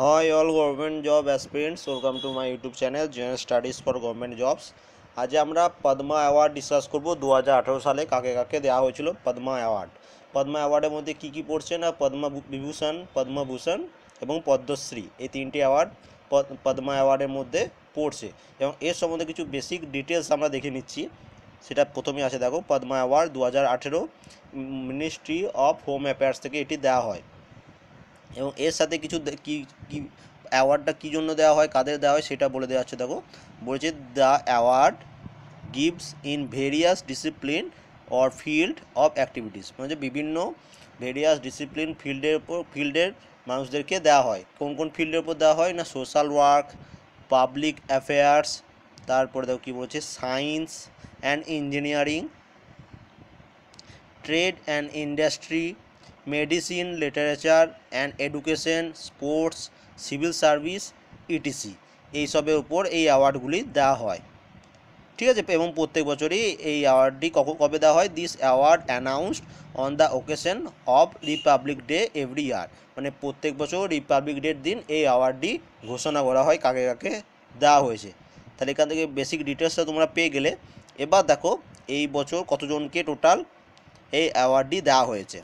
high all government job aspirants welcome to my YouTube channel general studies for government jobs আজ আমরা Padma award discuss করবো দু সালে কাকে কাকে দেওয়া হয়েছিল পদ্মা অ্যাওয়ার্ড পদ্মা অ্যাওয়ার্ডের মধ্যে কী কী পড়ছে না পদ্মা বিভূষণ পদ্মভূষণ এবং পদ্মশ্রী এই তিনটি অ্যাওয়ার্ড পদ্মা অ্যাওয়ার্ডের মধ্যে পড়ছে এবং এর সম্বন্ধে কিছু বেসিক ডিটেলস আমরা দেখে নিচ্ছি সেটা প্রথমে আছে দেখো পদ্মা অ্যাওয়ার্ড দু হাজার আঠেরো মিনিস্ট্রি অফ হোম অ্যাফেয়ার্স থেকে এটি দেওয়া হয় এবং এর সাথে কিছু কি কি অ্যাওয়ার্ডটা কী জন্য দেওয়া হয় কাদের দেওয়া হয় সেটা বলে দেওয়া হচ্ছে দেখো বলেছে the award gives in various discipline or field of activities মানে যে বিভিন্ন ভেরিয়াস ডিসিপ্লিন ফিল্ডের উপর ফিল্ডের মানুষদেরকে দেওয়া হয় কোন কোন ফিল্ডের উপর দেওয়া হয় না সোশ্যাল ওয়ার্ক পাবলিক অ্যাফেয়ার্স তারপরে দেখো কী বলছে science and engineering trade and industry medicine literature and education sports civil service ETC এইসবের উপর এই অ্যাওয়ার্ডগুলি দেওয়া হয় ঠিক আছে এবং প্রত্যেক বছরই এই অ্যাওয়ার্ডটি কখন কবে দেওয়া হয় this award announced on the occasion of Republic Day every year মানে প্রত্যেক বছর রিপাবলিক ডের দিন এই অ্যাওয়ার্ডটি ঘোষণা করা হয় কাকে কাকে দেওয়া হয়েছে তাহলে এখান থেকে বেসিক ডিটেলসটা তোমরা পেয়ে গেলে এবার দেখো এই বছর কতজনকে টোটাল এই অ্যাওয়ার্ডটি দেওয়া হয়েছে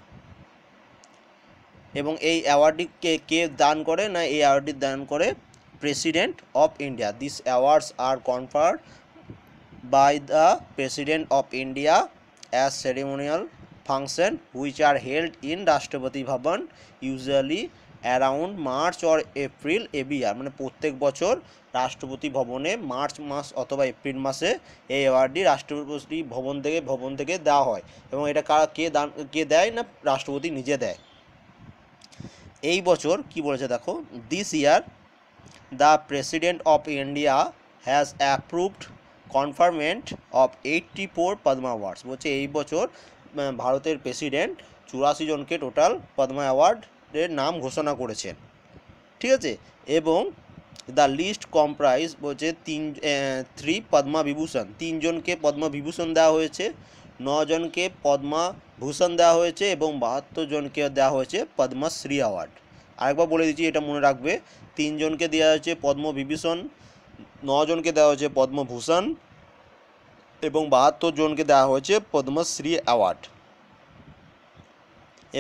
এবং এই অ্যাওয়ার্ডটি কে কে দান করে না এই অ্যাওয়ার্ডটি দান করে president of India this awards are conferred by the president of India as ceremonial function which are held in Rashtrapati Bhavan usually around March or April আর মানে প্রত্যেক বছর রাষ্ট্রপতি ভবনে মার্চ মাস অথবা এপ্রিল মাসে এই অ্যাওয়ার্ডটি রাষ্ট্রপতি ভবন থেকে ভবন থেকে দেওয়া হয় এবং এটা কারা কে দান কে দেয় না রাষ্ট্রপতি নিজে দেয় এই বছর কি বলেছে দেখো this year the president of India has approved conferment of eighty four Padma awards বলছে এই বছর ভারতের প্রেসিডেন্ট চুরাশি জনকে টোটাল পদ্মা অ্যাওয়ার্ডের নাম ঘোষণা করেছেন ঠিক আছে এবং দ্য লিস্ট কম্প্রাইজ বলছে তিন থ্রি পদ্মা বিভূষণ তিনজনকে পদ্মা বিভূষণ দেওয়া হয়েছে নজনকে পদ্মা ভূষণ দেওয়া হয়েছে এবং বাহাত্তর জনকে দেওয়া হয়েছে পদ্মশ্রী অ্যাওয়ার্ড আরেকবার বলে দিচ্ছি এটা মনে রাখবে তিনজনকে দেওয়া হয়েছে পদ্মবিভূষণ নজনকে দেওয়া হয়েছে পদ্মভূষণ এবং বাহাত্তর জনকে দেওয়া হয়েছে পদ্মশ্রী অ্যাওয়ার্ড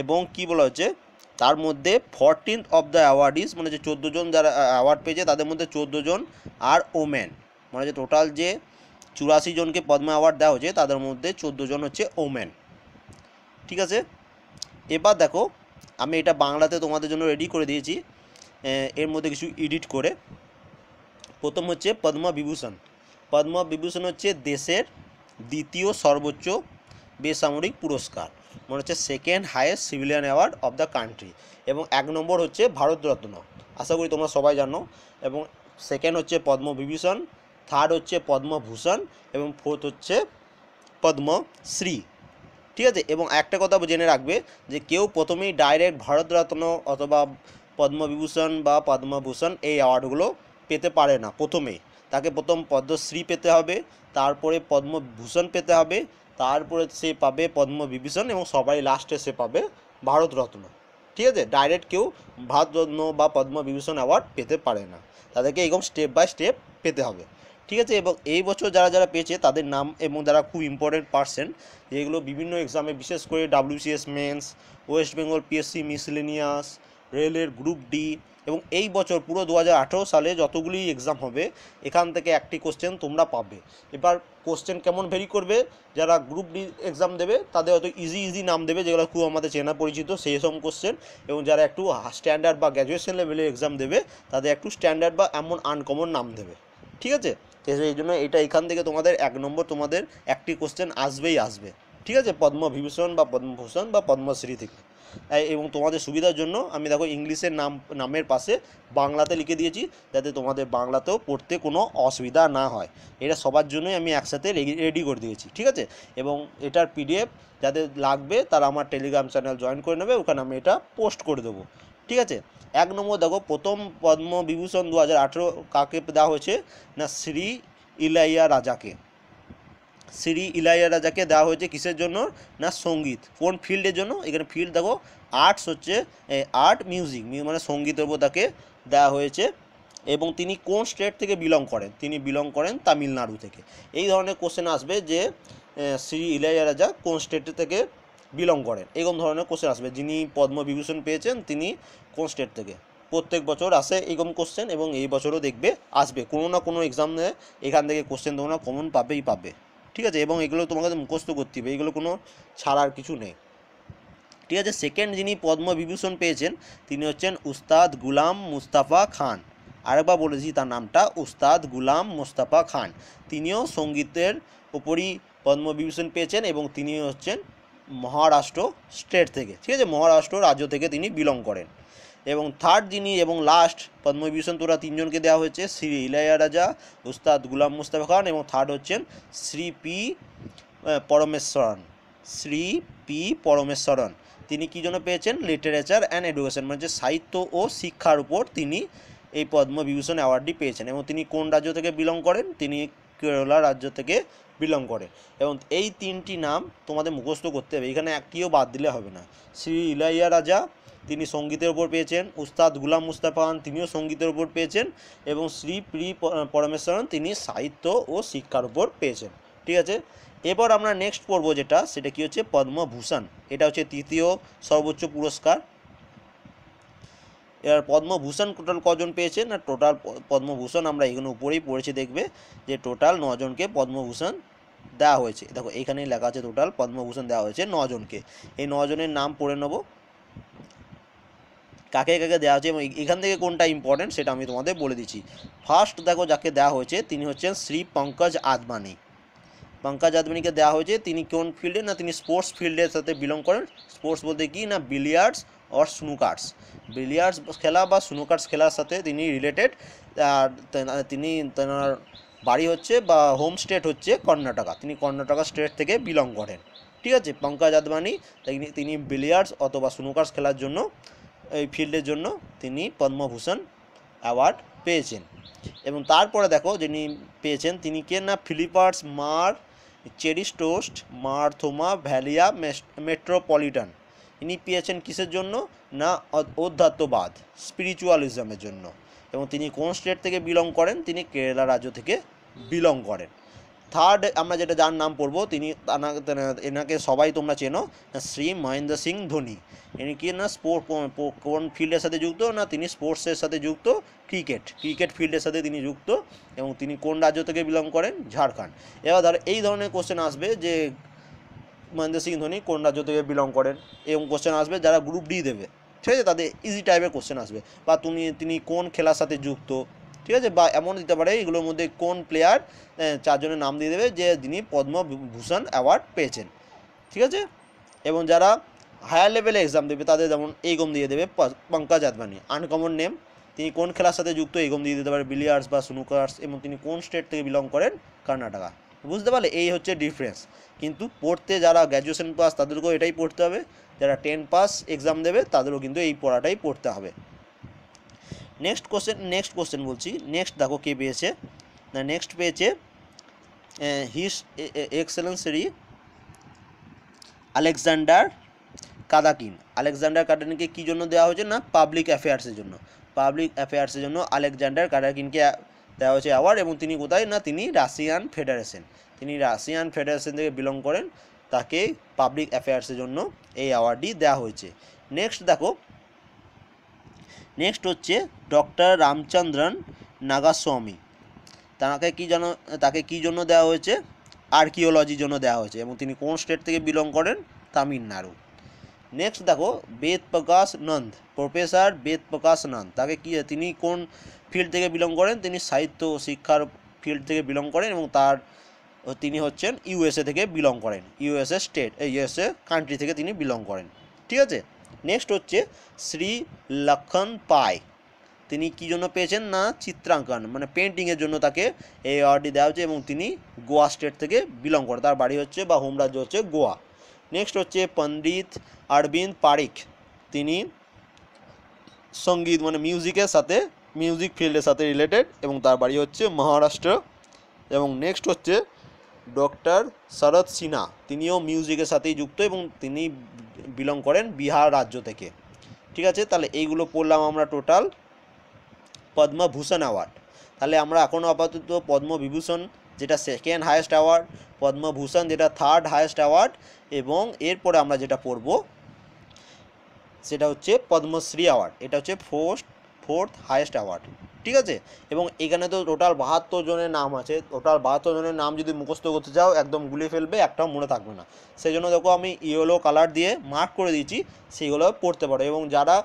এবং কি বলা হয়েছে তার মধ্যে ফরটিন অফ দ্য অ্যাওয়ার্ডিস মানে যে চোদ্দো জন যারা অ্যাওয়ার্ড পেয়েছে তাদের মধ্যে চোদ্দো জন আর ওমেন মানে যে টোটাল যে চুরাশি জনকে পদ্মা অ্যাওয়ার্ড দেওয়া হয়েছে তাদের মধ্যে চোদ্দো জন হচ্ছে ওম্যান ঠিক আছে এবার দেখো আমি এটা বাংলাতে তোমাদের জন্য রেডি করে দিয়েছি এর মধ্যে কিছু এডিট করে প্রথম হচ্ছে পদ্মা বিভূষণ পদ্মা বিভূষণ হচ্ছে দেশের দ্বিতীয় সর্বোচ্চ বেসামরিক পুরস্কার মনে হচ্ছে second highest civilian award of the country এবং এক নম্বর হচ্ছে ভারতরত্ন আশা করি তোমরা সবাই জানো এবং সেকেন্ড হচ্ছে পদ্মবিভূষণ থার্ড হচ্ছে পদ্মভূষণ এবং ফোর্থ হচ্ছে পদ্মশ্রী ঠিক আছে এবং একটা কথা জেনে রাখবে যে কেউ প্রথমেই ডাইরেক্ট ভারতরত্ন অথবা পদ্মবিভূষণ বা পদ্মভূষণ এই অ্যাওয়ার্ডগুলো পেতে পারে না প্রথমে তাকে প্রথম পদ্মশ্রী পেতে হবে তারপরে পদ্মভূষণ পেতে হবে তারপরে সে পাবে পদ্মবিভূষণ এবং সবাই লাস্টে সে পাবে ভারতরত্ন ঠিক আছে ডাইরেক্ট কেউ ভারতরত্ন বা পদ্মবিভূষণ অ্যাওয়ার্ড পেতে পারে না তাদেরকে এরকম স্টেপ বাই স্টেপ পেতে হবে ঠিক আছে এবং এই বছর যারা যারা পেয়েছে তাদের নাম এবং যারা খুব ইম্পর্টেন্ট পার্সেন্ট এগুলো বিভিন্ন এক্সামে বিশেষ করে WCS mains West Bengal PSC miscellaneous রেলের গ্রুপ ডি এবং এই বছর পুরো দু সালে যতগুলি এক্সাম হবে এখান থেকে একটি কোশ্চেন তোমরা পাবে এবার কোশ্চেন কেমন ভেরি করবে যারা গ্রুপ ডি এক্সাম দেবে তাদের হয়তো ইজি ইজি নাম দেবে যেগুলো খুব আমাদের চেনা পরিচিত সেই সব কোশ্চেন এবং যারা একটু স্ট্যান্ডার্ড বা গ্র্যাজুয়েশন লেভেলের এক্সাম দেবে তাদের একটু স্ট্যান্ডার্ড বা এমন আনকমন নাম দেবে ঠিক আছে তো এই জন্য এটা এখান থেকে তোমাদের এক নম্বর তোমাদের একটি কোশ্চেন আসবেই আসবে ঠিক আছে পদ্মবিভূষণ বা পদ্মভূষণ বা পদ্মশ্রী থেকে এবং তোমাদের সুবিধার জন্য আমি দেখো ইংলিশের নাম নামের পাশে বাংলাতে লিখে দিয়েছি যাতে তোমাদের বাংলাতেও পড়তে কোনো অসুবিধা না হয় এটা সবার জন্যই আমি একসাথে রেডি করে দিয়েছি ঠিক আছে এবং এটার পিডিএফ যাদের লাগবে তারা আমার টেলিগ্রাম চ্যানেল জয়েন করে নেবে ওখানে আমি এটা পোস্ট করে দেবো ঠিক আছে এক নম্বর দেখো প্রথম পদ্মবিভূষণ দু হাজার আঠেরো কাকে দেওয়া হয়েছে না শ্রী ইলাইয়া রাজাকে শ্রী ইলাইয়া রাজাকে দেওয়া হয়েছে কিসের জন্য না সঙ্গীত কোন ফিল্ডের জন্য এখানে ফিল্ড দেখো আর্টস হচ্ছে আর্ট মিউজিক মানে সঙ্গীতের উপর তাকে দেওয়া হয়েছে এবং তিনি কোন স্টেট থেকে বিলং করেন তিনি বিলং করেন তামিলনাড়ু থেকে এই ধরনের কোশ্চেন আসবে যে শ্রী ইলাইয়া রাজা কোন স্টেট থেকে বিলং করেন এরকম ধরনের কোশ্চেন আসবে যিনি পদ্মবিভূষণ পেয়েছেন তিনি কোন স্টেট থেকে প্রত্যেক বছর আসে এরকম কোশ্চেন এবং এই বছরও দেখবে আসবে কোনো না কোনো এক্সামে এখান থেকে কোশ্চেন তোমরা কমন পাবেই পাবে ঠিক আছে এবং এগুলো তোমাকে মুখস্থ করতে হবে এগুলো কোনো ছাড়ার কিছু নেই ঠিক আছে সেকেন্ড যিনি পদ্মবিভূষণ পেয়েছেন তিনি হচ্ছেন উস্তাদ গুলাম মুস্তাফা খান আরেকবার বলেছি তার নামটা উস্তাদ গুলাম মুস্তাফা খান তিনিও সঙ্গীতের ওপরই পদ্মবিভূষণ পেয়েছেন এবং তিনি হচ্ছেন মহারাষ্ট্র স্টেট থেকে ঠিক আছে মহারাষ্ট্র রাজ্য থেকে তিনি বিলং করেন এবং থার্ড যিনি এবং লাস্ট পদ্মবিভূষণ তোরা তিনজনকে দেওয়া হয়েছে শ্রী ইলাইয়ারাজা উস্তাদ গুলাম মুস্তাফা খান এবং থার্ড হচ্ছেন শ্রী পি পরমেশ্বরন শ্রী পি পরমেশ্বরন তিনি কী জন্য পেয়েছেন লিটারেচার অ্যান্ড এডুকেশন মানে হচ্ছে সাহিত্য ও শিক্ষার উপর তিনি এই পদ্মবিভূষণ অ্যাওয়ার্ডটি পেয়েছেন এবং তিনি কোন রাজ্য থেকে বিলং করেন তিনি কেরলা রাজ্য থেকে বিলং করে এবং এই তিনটি নাম তোমাদের মুখস্থ করতে হবে এখানে একটিও বাদ দিলে হবে না শ্রী ইলাইয়া রাজা তিনি সঙ্গীতের ওপর পেয়েছেন উস্তাদ গুলাম মুস্তাফান তিনিও সঙ্গীতের ওপর পেয়েছেন এবং শ্রী প্রি পরমেশ্বরন তিনি সাহিত্য ও শিক্ষার ওপর পেয়েছেন ঠিক আছে এবার আমরা নেক্সট পড়ব যেটা সেটা কি হচ্ছে পদ্মভূষণ এটা হচ্ছে তৃতীয় সর্বোচ্চ পুরস্কার এবার পদ্মভূষণ টোটাল কজন পেয়েছেন না টোটাল পদ্মভূষণ আমরা এখানে উপরেই পড়েছি দেখবে যে টোটাল নজনকে পদ্মভূষণ দেওয়া হয়েছে দেখো এখানেই লেখা আছে টোটাল পদ্মভূষণ দেওয়া হয়েছে নজনকে এই নজনের নাম পড়ে নেবো কাকে কাকে দেওয়া হয়েছে এবং এখান থেকে কোনটা ইম্পর্টেন্ট সেটা আমি তোমাদের বলে দিচ্ছি ফার্স্ট দেখো যাকে দেওয়া হয়েছে তিনি হচ্ছেন শ্রী পঙ্কজ আদবানি পঙ্কজ আদবানিকে দেওয়া হয়েছে তিনি কোন ফিল্ডে না তিনি স্পোর্টস ফিল্ডের সাথে বিলং করেন স্পোর্টস বলতে কি না বিলিয়ার্ডস অর স্নুকার্স বিলিয়ার্ডস খেলা বা স্নুকার্স খেলার সাথে তিনি রিলেটেড তিনি তেনার বাড়ি হচ্ছে বা হোম স্টেট হচ্ছে কর্ণাটকা তিনি কর্ণাটকা স্টেট থেকে বিলং করেন ঠিক আছে পঙ্কজ আদবানি তিনি বিলিয়ার্ডস অথবা স্নুকার্স খেলার জন্য এই ফিল্ডের জন্য তিনি পদ্মভূষণ অ্যাওয়ার্ড পেয়েছেন এবং তারপরে দেখো যিনি পেয়েছেন তিনি কে না ফিলিপার্স মার চেরিস টোস্ট মারথোমা ভ্যালিয়া মেট্রোপলিটন ইনি পেয়েছেন কিসের জন্য না অধ্যাত্মবাদ স্পিরিচুয়ালিজমের জন্য এবং তিনি কোন স্টেট থেকে বিলং করেন তিনি কেরালা রাজ্য থেকে বিলং করেন থার্ড আমরা যেটা যার নাম পড়ব তিনি এনাকে সবাই তোমরা চেনো শ্রী মহেন্দ্র সিং ধোনি ইনি কি না স্পোর্ট কোন ফিল্ডের সাথে যুক্ত না তিনি স্পোর্টসের সাথে যুক্ত ক্রিকেট ক্রিকেট ফিল্ডের সাথে তিনি যুক্ত এবং তিনি কোন রাজ্য থেকে বিলং করেন ঝাড়খণ্ড এবার ধর এই ধরনের কোশ্চেন আসবে যে মহেন্দ্র সিং ধোনি কোন রাজ্য থেকে বিলং করেন এবং কোশ্চেন আসবে যারা গ্রুপ ডি দেবে ঠিক আছে তাদের ইজি টাইপের কোশ্চেন আসবে বা তুমি তিনি কোন খেলার সাথে যুক্ত ঠিক আছে বা এমন দিতে পারে এগুলোর মধ্যে কোন প্লেয়ার চারজনের নাম দিয়ে দেবে যে যিনি পদ্মভূষণ অ্যাওয়ার্ড পেয়েছেন ঠিক আছে এবং যারা হায়ার লেভেলে এক্সাম দেবে তাদের যেমন এইগম দিয়ে দেবে পঙ্কজ আদবানি আনকমন নেম তিনি কোন খেলার সাথে যুক্ত এইগম দিয়ে দিতে পারে বিলিয়ার্স বা সুনুকার্স এবং তিনি কোন স্টেট থেকে বিলং করেন কর্ণাটকা বুঝতে পারলে এই হচ্ছে ডিফারেন্স কিন্তু পড়তে যারা গ্র্যাজুয়েশন পাস তাদেরকেও এটাই পড়তে হবে যারা টেন পাস এক্সাম দেবে তাদেরও কিন্তু এই পড়াটাই পড়তে হবে নেক্সট কোশ্চেন নেক্সট কোশ্চেন বলছি নেক্সট দেখো কে পেয়েছে না নেক্সট পেয়েছে হিস এক্সেলেন্সরি আলেকজান্ডার কাদাকিন আলেকজান্ডার কাদাকিনকে কী জন্য দেওয়া হয়েছে না পাবলিক অ্যাফেয়ার্সের জন্য পাবলিক অ্যাফেয়ার্সের জন্য আলেকজান্ডার কাদাকিনকে দেওয়া হয়েছে অ্যাওয়ার্ড এবং তিনি কোথায় না তিনি রাশিয়ান ফেডারেশন তিনি রাশিয়ান ফেডারেশন থেকে বিলং করেন তাকে পাবলিক অ্যাফেয়ার্সের জন্য এই অ্যাওয়ার্ডটি দেওয়া হয়েছে নেক্সট দেখো নেক্সট হচ্ছে ডক্টর রামচন্দ্রন নাগাস্বামী তাকে কি জন্য তাকে কি জন্য দেওয়া হয়েছে আর্কিওলজির জন্য দেওয়া হয়েছে এবং তিনি কোন স্টেট থেকে বিলং করেন তামিলনাড়ু নেক্সট দেখো বেদ প্রকাশ নন্দ প্রফেসর বেদ প্রকাশ নন্দ তাকে কি তিনি কোন ফিল্ড থেকে বিলং করেন তিনি সাহিত্য শিক্ষার ফিল্ড থেকে বিলং করেন এবং তার তিনি হচ্ছেন ইউএসএ থেকে বিলং করেন ইউএসএ স্টেট ইউএসএ কান্ট্রি থেকে তিনি বিলং করেন ঠিক আছে নেক্সট হচ্ছে শ্রী লক্ষণ পায় তিনি কি জন্য পেয়েছেন না চিত্রাঙ্কন মানে পেন্টিংয়ের জন্য তাকে এই অ্যাওয়ার্ডটি দেওয়া হয়েছে এবং তিনি গোয়া স্টেট থেকে বিলং করেন তার বাড়ি হচ্ছে বা হোম রাজ্য হচ্ছে গোয়া নেক্সট হচ্ছে পণ্ডিত অরবিন্দ পারিক তিনি সঙ্গীত মানে মিউজিকের সাথে মিউজিক ফিল্ডের সাথে রিলেটেড এবং তার বাড়ি হচ্ছে মহারাষ্ট্র এবং নেক্সট হচ্ছে ডক্টর শরৎ সিনহা তিনিও মিউজিকের সাথেই যুক্ত এবং তিনি বিলং করেন বিহার রাজ্য থেকে ঠিক আছে তাহলে এইগুলো পড়লাম আমরা টোটাল পদ্মভূষণ অ্যাওয়ার্ড তাহলে আমরা এখনও আপাতত পদ্মবিভূষণ যেটা সেকেন্ড হায়েস্ট অ্যাওয়ার্ড পদ্মভূষণ যেটা থার্ড হায়েস্ট অ্যাওয়ার্ড এবং এরপরে আমরা যেটা পড়ব সেটা হচ্ছে পদ্মশ্রী অ্যাওয়ার্ড এটা হচ্ছে ফোর্স্ট ফোর্থ হায়েস্ট অ্যাওয়ার্ড ঠিক আছে এবং এখানে তো টোটাল বাহাত্তর জনের নাম আছে টোটাল বাহাত্তর জনের নাম যদি মুখস্থ করতে যাও একদম গুলে ফেলবে একটাও মনে থাকবে না সেই জন্য দেখো আমি ইয়েলো কালার দিয়ে মার্ক করে দিয়েছি সেইগুলো পড়তে পারো এবং যারা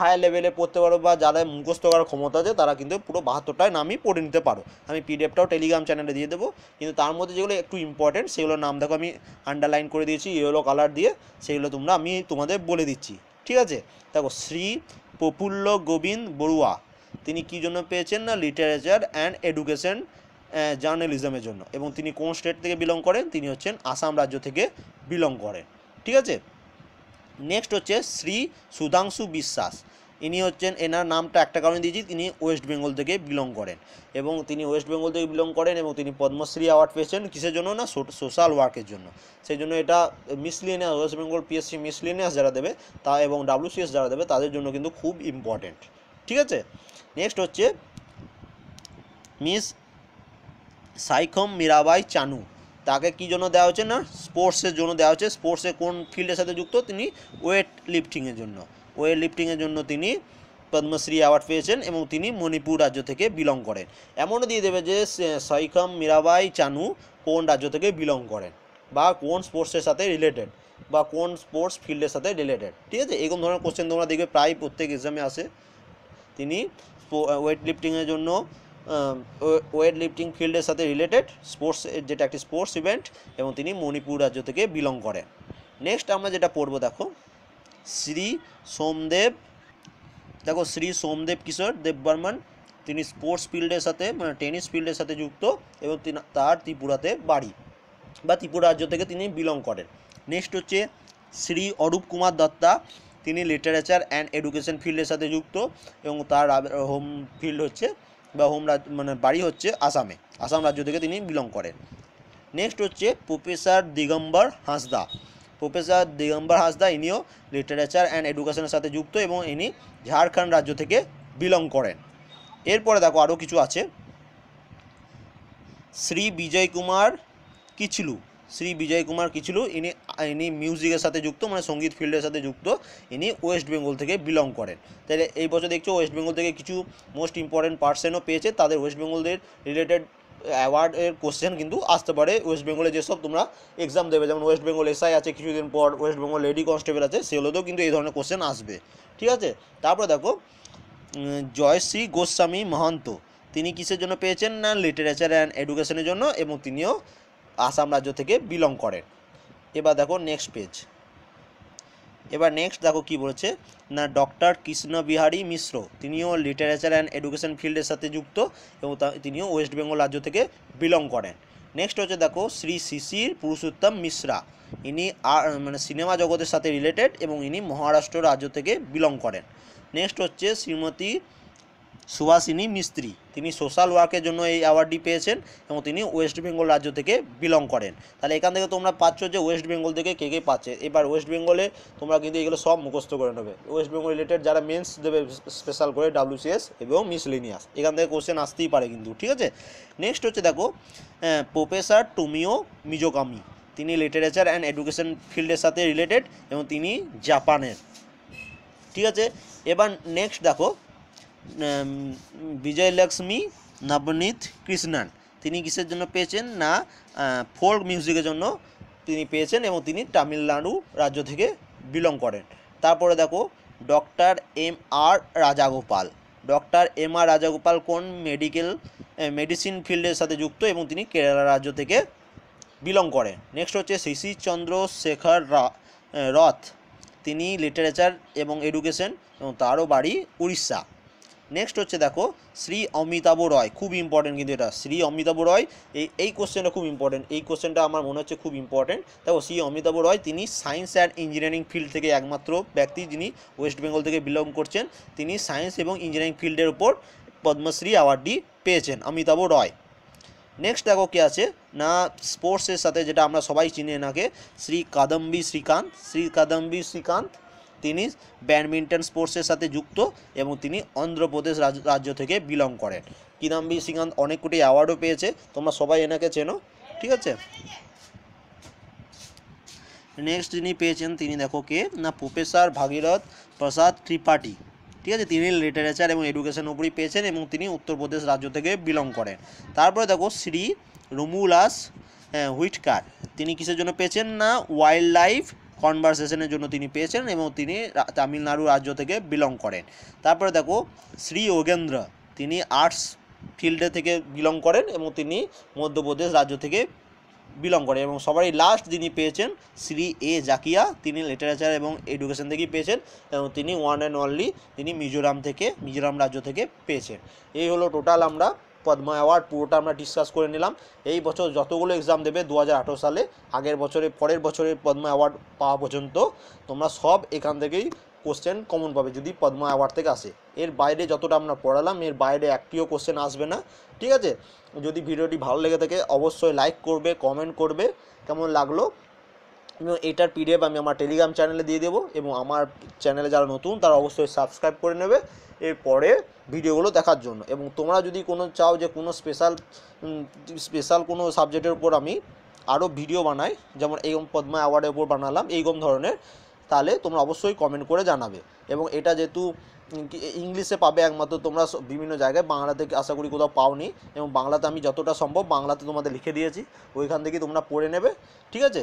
হায়ার লেভেলে পড়তে পারো বা যারা মুখস্থ করার ক্ষমতা আছে তারা কিন্তু পুরো বাহাত্তরটায় নামই পড়ে নিতে পারো আমি পিডিএফটাও টেলিগ্রাম চ্যানেলে দিয়ে দেবো কিন্তু তার মধ্যে যেগুলো একটু ইম্পর্টেন্ট সেগুলোর নাম দেখো আমি আন্ডারলাইন করে দিয়েছি ইয়েলো কালার দিয়ে সেগুলো তোমরা আমি তোমাদের বলে দিচ্ছি ঠিক আছে দেখো শ্রী প্রফুল্ল গোবিন্দ বড়ুয়া তিনি কী জন্য পেয়েছেন না লিটারেচার অ্যান্ড এডুকেশন জার্নালিজমের জন্য এবং তিনি কোন স্টেট থেকে বিলং করেন তিনি হচ্ছেন আসাম রাজ্য থেকে বিলং করেন ঠিক আছে নেক্সট হচ্ছে শ্রী সুধাংশু বিশ্বাস ইনি হচ্ছেন এনার নামটা একটা কারণে দিয়েছি তিনি ওয়েস্ট বেঙ্গল থেকে বিলং করেন এবং তিনি ওয়েস্ট বেঙ্গল থেকে বিলং করেন এবং তিনি পদ্মশ্রী অ্যাওয়ার্ড পেয়েছেন কিসের জন্য না সোশ্যাল ওয়ার্কের জন্য সেই জন্য এটা miscellaneous West Bengal PSC miscellaneous যারা দেবে তা এবং ডাব্লিউসিএস যারা দেবে তাদের জন্য কিন্তু খুব ইম্পর্টেন্ট ঠিক আছে নেক্সট হচ্ছে মিস সাইখম মীরাবাই চানু তাকে কি জন্য দেওয়া হচ্ছে না স্পোর্টসের জন্য দেওয়া হচ্ছে স্পোর্টসে কোন ফিল্ডের সাথে যুক্ত তিনি ওয়েট লিফটিংয়ের জন্য ওয়েট লিফটিংয়ের জন্য তিনি পদ্মশ্রী অ্যাওয়ার্ড পেয়েছেন এবং তিনি মণিপুর রাজ্য থেকে বিলং করেন এমনও দিয়ে দেবে যে সৈখম মীরাবাই চানু কোন রাজ্য থেকে বিলং করেন বা কোন স্পোর্টসের সাথে রিলেটেড বা কোন স্পোর্টস ফিল্ডের সাথে রিলেটেড ঠিক আছে এরকম ধরনের কোশ্চেন তোমরা দেখবে প্রায় প্রত্যেক এক্সামে আসে তিনি ওয়েট লিফটিংয়ের জন্য ওয়েট লিফটিং ফিল্ডের সাথে রিলেটেড স্পোর্টস যেটা একটি স্পোর্টস ইভেন্ট এবং তিনি মণিপুর রাজ্য থেকে বিলং করেন নেক্সট আমরা যেটা পড়বো দেখো শ্রী সোমদেব দেখো শ্রী সোমদেব কিশোর দেববর্মন তিনি স্পোর্টস ফিল্ডের সাথে মানে টেনিস ফিল্ডের সাথে যুক্ত এবং তার ত্রিপুরাতে বাড়ি বা ত্রিপুরা রাজ্য থেকে তিনি বিলং করেন নেক্সট হচ্ছে শ্রী অরূপ কুমার দত্তা তিনি লিটারেচার অ্যান্ড এডুকেশন ফিল্ডের সাথে যুক্ত এবং তার হোম ফিল্ড হচ্ছে বা হোম রাজ মানে বাড়ি হচ্ছে আসামে আসাম রাজ্য থেকে তিনি বিলং করেন নেক্সট হচ্ছে প্রফেসর দিগম্বর হাঁসদা প্রফেসর দিগম্বর হাঁসদা ইনিও লিটারেচার অ্যান্ড এডুকেশনের সাথে যুক্ত এবং ইনি ঝাড়খণ্ড রাজ্য থেকে বিলং করেন এরপরে দেখো আরও কিছু আছে শ্রী বিজয় কুমার কিচলু শ্রী বিজয় কুমার কিচলু ইনি ইনি মিউজিকের সাথে যুক্ত মানে সঙ্গীত ফিল্ডের সাথে যুক্ত ইনি ওয়েস্ট বেঙ্গল থেকে বিলং করেন তাহলে এই বছর দেখছো ওয়েস্ট বেঙ্গল থেকে কিছু মোস্ট ইম্পর্টেন্ট পার্সেনও পেয়েছে তাদের ওয়েস্ট বেঙ্গলদের রিলেটেড অ্যাওয়ার্ডের কোশ্চেন কিন্তু আসতে পারে ওয়েস্ট বেঙ্গলে যেসব তোমরা এক্সাম দেবে যেমন ওয়েস্ট বেঙ্গল এসআই আছে কিছুদিন পর ওয়েস্ট বেঙ্গল লেডি কনস্টেবল আছে সেগুলোতেও কিন্তু এই ধরনের কোশ্চেন আসবে ঠিক আছে তারপরে দেখো জয়শ্রী গোস্বামী মহান্ত তিনি কিসের জন্য পেয়েছেন না লিটারেচার অ্যান্ড এডুকেশনের জন্য এবং তিনিও আসাম রাজ্য থেকে বিলং করেন এবার দেখো নেক্সট পেজ এবার নেক্সট দেখো কি বলেছে না ডক্টর কৃষ্ণ বিহারী মিশ্র তিনিও লিটারেচার অ্যান্ড এডুকেশন ফিল্ডের সাথে যুক্ত এবং তিনিও ওয়েস্ট বেঙ্গল রাজ্য থেকে বিলং করেন নেক্সট হচ্ছে দেখো শ্রী শিশির পুরুষোত্তম মিশ্রা ইনি মানে সিনেমা জগতের সাথে রিলেটেড এবং ইনি মহারাষ্ট্র রাজ্য থেকে বিলং করেন নেক্সট হচ্ছে শ্রীমতী সুভাষিনী মিস্ত্রি তিনি সোশ্যাল ওয়ার্কের জন্য এই অ্যাওয়ার্ডটি পেয়েছেন এবং তিনি ওয়েস্ট বেঙ্গল রাজ্য থেকে বিলং করেন তাহলে এখান থেকে তোমরা পাচ্ছ যে ওয়েস্ট বেঙ্গল থেকে কে কে পাচ্ছে এবার ওয়েস্ট বেঙ্গলে তোমরা কিন্তু এগুলো সব মুখস্থ করে নেবে ওয়েস্ট বেঙ্গল রিলেটেড যারা মেন্স দেবে স্পেশাল করে ডাব্লিউসিএস এবং মিসলিনিয়াস এখান থেকে কোশ্চেন আসতেই পারে কিন্তু ঠিক আছে নেক্সট হচ্ছে দেখো প্রফেসর টুমিও মিজোকামি তিনি লিটারেচার অ্যান্ড এডুকেশন ফিল্ডের সাথে রিলেটেড এবং তিনি জাপানের ঠিক আছে এবার নেক্সট দেখো বিজয়লক্ষ্মী নবনীত কৃষ্ণান তিনি কিসের জন্য পেয়েছেন না ফোল্ক মিউজিকের জন্য তিনি পেয়েছেন এবং তিনি তামিলনাড়ু রাজ্য থেকে বিলং করেন তারপরে দেখো doctor M R Rajagopal doctor M R Rajagopal কোন মেডিকেল মেডিসিন ফিল্ডের সাথে যুক্ত এবং তিনি কেরালা রাজ্য থেকে বিলং করেন নেক্সট হচ্ছে শিশিরচন্দ্র শেখর রথ তিনি লিটারেচার এবং এডুকেশন এবং তারও বাড়ি উড়িষ্যা নেক্সট হচ্ছে দেখো শ্রী অমিতাভ রয় খুব ইম্পর্টেন্ট কিন্তু এটা শ্রী অমিতাভ রয় এই এই কোশ্চেনটা খুব ইম্পর্টেন্ট এই কোশ্চেনটা আমার মনে হচ্ছে খুব ইম্পর্টেন্ট দেখো শ্রী অমিতাভ রয় তিনি সায়েন্স অ্যান্ড ইঞ্জিনিয়ারিং ফিল্ড থেকে একমাত্র ব্যক্তি যিনি ওয়েস্ট বেঙ্গল থেকে বিলং করছেন তিনি সায়েন্স এবং ইঞ্জিনিয়ারিং ফিল্ডের উপর পদ্মশ্রী অ্যাওয়ার্ডটি পেয়েছেন অমিতাভ রয় নেক্সট দেখো কে আছে না স্পোর্টসের সাথে যেটা আমরা সবাই চিনি এনাকে শ্রী কাদম্বি শ্রীকান্ত শ্রী কাদম্বি শ্রীকান্ত তিনি ব্যাডমিন্টন স্পোর্টসের সাথে যুক্ত এবং তিনি অন্ধ্রপ্রদেশ রাজ্য থেকে বিলং করেন কিদাম্বি শ্রীকান্ত অনেক কোটি অ্যাওয়ার্ডও পেয়েছে তোমরা সবাই এনাকে চেনো ঠিক আছে নেক্সট যিনি পেয়েছেন তিনি দেখো কে না প্রফেসর ভাগীরথ প্রসাদ ত্রিপাঠী ঠিক আছে তিনি লিটারেচার এবং এডুকেশন উপরই পেয়েছেন এবং তিনি উত্তরপ্রদেশ রাজ্য থেকে বিলং করেন তারপরে দেখো শ্রী রুমুলাস হ্যাঁ, হুইটকার তিনি কিসের জন্য পেয়েছেন না ওয়াইল্ড লাইফ কনভারসেশনের জন্য তিনি পেয়েছেন এবং তিনি তামিলনাড়ু রাজ্য থেকে বিলং করেন তারপরে দেখো শ্রী ওগেন্দ্র তিনি আর্টস ফিল্ডে থেকে বিলং করেন এবং তিনি মধ্যপ্রদেশ রাজ্য থেকে বিলং করেন এবং সবারই লাস্ট যিনি পেয়েছেন শ্রী এ জাকিয়া তিনি লিটারেচার এবং এডুকেশন থেকেই পেয়েছেন এবং তিনি ওয়ান অ্যান্ড অনলি তিনি মিজোরাম থেকে মিজোরাম রাজ্য থেকে পেয়েছেন এই হলো টোটাল আমরা পদ্মা অ্যাওয়ার্ড পুরোটা আমরা ডিসকাস করে নিলাম এই বছর যতগুলো এক্সাম দেবে দু সালে আগের বছরে পরের বছরের পদ্মা অ্যাওয়ার্ড পাওয়া পর্যন্ত তোমরা সব এখান থেকেই কোশ্চেন কমন পাবে যদি পদ্মা অ্যাওয়ার্ড থেকে আসে এর বাইরে যতটা আমরা পড়ালাম এর বাইরে একটিও কোশ্চেন আসবে না ঠিক আছে যদি ভিডিওটি ভালো লেগে থাকে অবশ্যই লাইক করবে কমেন্ট করবে কেমন লাগলো এটার পিডিএফ আমি আমার টেলিগ্রাম চ্যানেলে দিয়ে দেবো এবং আমার চ্যানেলে যারা নতুন তারা অবশ্যই সাবস্ক্রাইব করে নেবে এরপরে ভিডিওগুলো দেখার জন্য এবং তোমরা যদি কোনো চাও যে কোনো স্পেশাল স্পেশাল কোনো সাবজেক্টের উপর আমি আরও ভিডিও বানাই যেমন এইরকম পদ্মা অ্যাওয়ার্ডের উপর বানালাম এইরকম ধরনের তাহলে তোমরা অবশ্যই কমেন্ট করে জানাবে এবং এটা যেহেতু ইংলিশে পাবে একমাত্র তোমরা বিভিন্ন জায়গায় বাংলা থেকে আশা করি কোথাও পাওনি এবং বাংলাতে আমি যতটা সম্ভব বাংলাতে তোমাদের লিখে দিয়েছি ওইখান থেকে তোমরা পড়ে নেবে ঠিক আছে